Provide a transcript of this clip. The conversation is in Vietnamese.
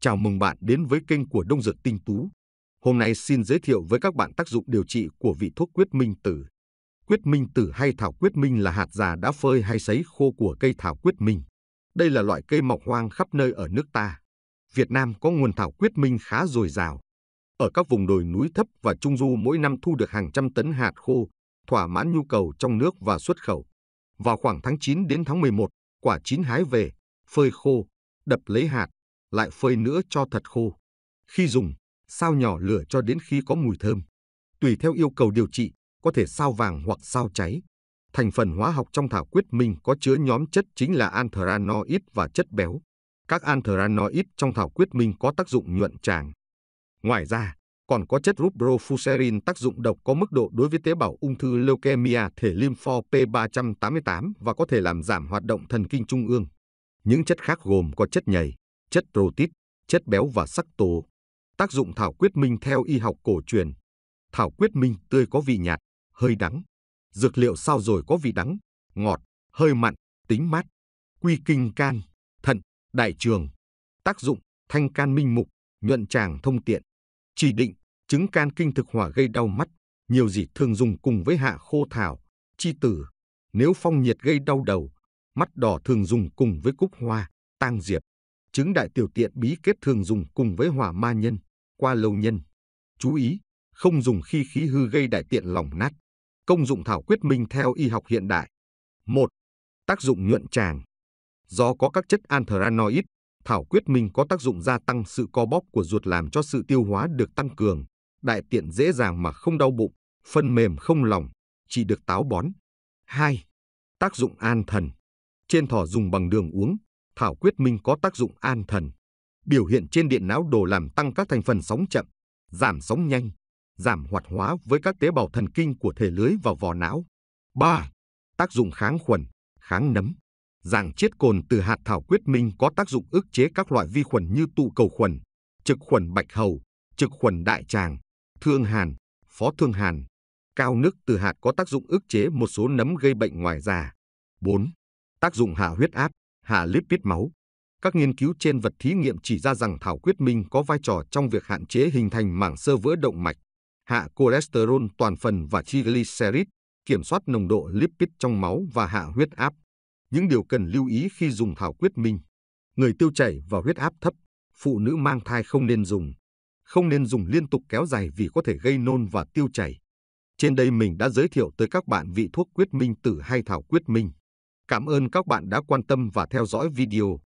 Chào mừng bạn đến với kênh của Đông Dược Tinh Tú. Hôm nay xin giới thiệu với các bạn tác dụng điều trị của vị thuốc quyết minh tử. Quyết minh tử hay thảo quyết minh là hạt già đã phơi hay sấy khô của cây thảo quyết minh. Đây là loại cây mọc hoang khắp nơi ở nước ta. Việt Nam có nguồn thảo quyết minh khá dồi dào. Ở các vùng đồi núi thấp và trung du mỗi năm thu được hàng trăm tấn hạt khô, thỏa mãn nhu cầu trong nước và xuất khẩu. Vào khoảng tháng 9 đến tháng 11, quả chín hái về, phơi khô, đập lấy hạt, lại phơi nữa cho thật khô. Khi dùng, sao nhỏ lửa cho đến khi có mùi thơm. Tùy theo yêu cầu điều trị, có thể sao vàng hoặc sao cháy. Thành phần hóa học trong thảo quyết minh có chứa nhóm chất chính là anthranoid và chất béo. Các anthranoid trong thảo quyết minh có tác dụng nhuận tràng. Ngoài ra, còn có chất rubrofuserin tác dụng độc có mức độ đối với tế bào ung thư leukemia thể lympho P388 và có thể làm giảm hoạt động thần kinh trung ương. Những chất khác gồm có chất nhầy, chất protein, chất béo và sắc tố. Tác dụng thảo quyết minh theo y học cổ truyền. Thảo quyết minh tươi có vị nhạt, hơi đắng. Dược liệu sao rồi có vị đắng, ngọt, hơi mặn, tính mát. Quy kinh can, thận, đại trường. Tác dụng thanh can minh mục, nhuận tràng thông tiện. Chỉ định chứng can kinh thực hỏa gây đau mắt, nhiều gì thường dùng cùng với hạ khô thảo, chi tử. Nếu phong nhiệt gây đau đầu, mắt đỏ thường dùng cùng với cúc hoa, tang diệp chứng đại tiểu tiện bí kết thường dùng cùng với hỏa ma nhân, qua lâu nhân. Chú ý, không dùng khi khí hư gây đại tiện lòng nát. Công dụng thảo quyết minh theo y học hiện đại. 1. Tác dụng nhuận tràng. Do có các chất anthranoid, thảo quyết minh có tác dụng gia tăng sự co bóp của ruột làm cho sự tiêu hóa được tăng cường, đại tiện dễ dàng mà không đau bụng, phân mềm không lòng, chỉ được táo bón. 2. Tác dụng an thần. Trên thỏ dùng bằng đường uống, thảo quyết minh có tác dụng an thần, biểu hiện trên điện não đồ làm tăng các thành phần sóng chậm, giảm sóng nhanh, giảm hoạt hóa với các tế bào thần kinh của thể lưới và vỏ não. 3. Tác dụng kháng khuẩn, kháng nấm. Dạng chiết cồn từ hạt thảo quyết minh có tác dụng ức chế các loại vi khuẩn như tụ cầu khuẩn, trực khuẩn bạch hầu, trực khuẩn đại tràng, thương hàn, phó thương hàn. Cao nước từ hạt có tác dụng ức chế một số nấm gây bệnh ngoài da. 4. Tác dụng hạ huyết áp, hạ lipid máu. Các nghiên cứu trên vật thí nghiệm chỉ ra rằng thảo quyết minh có vai trò trong việc hạn chế hình thành mảng sơ vữa động mạch, hạ cholesterol toàn phần và triglycerid, kiểm soát nồng độ lipid trong máu và hạ huyết áp. Những điều cần lưu ý khi dùng thảo quyết minh. Người tiêu chảy và huyết áp thấp, phụ nữ mang thai không nên dùng. Không nên dùng liên tục kéo dài vì có thể gây nôn và tiêu chảy. Trên đây mình đã giới thiệu tới các bạn vị thuốc quyết minh tử hay thảo quyết minh. Cảm ơn các bạn đã quan tâm và theo dõi video.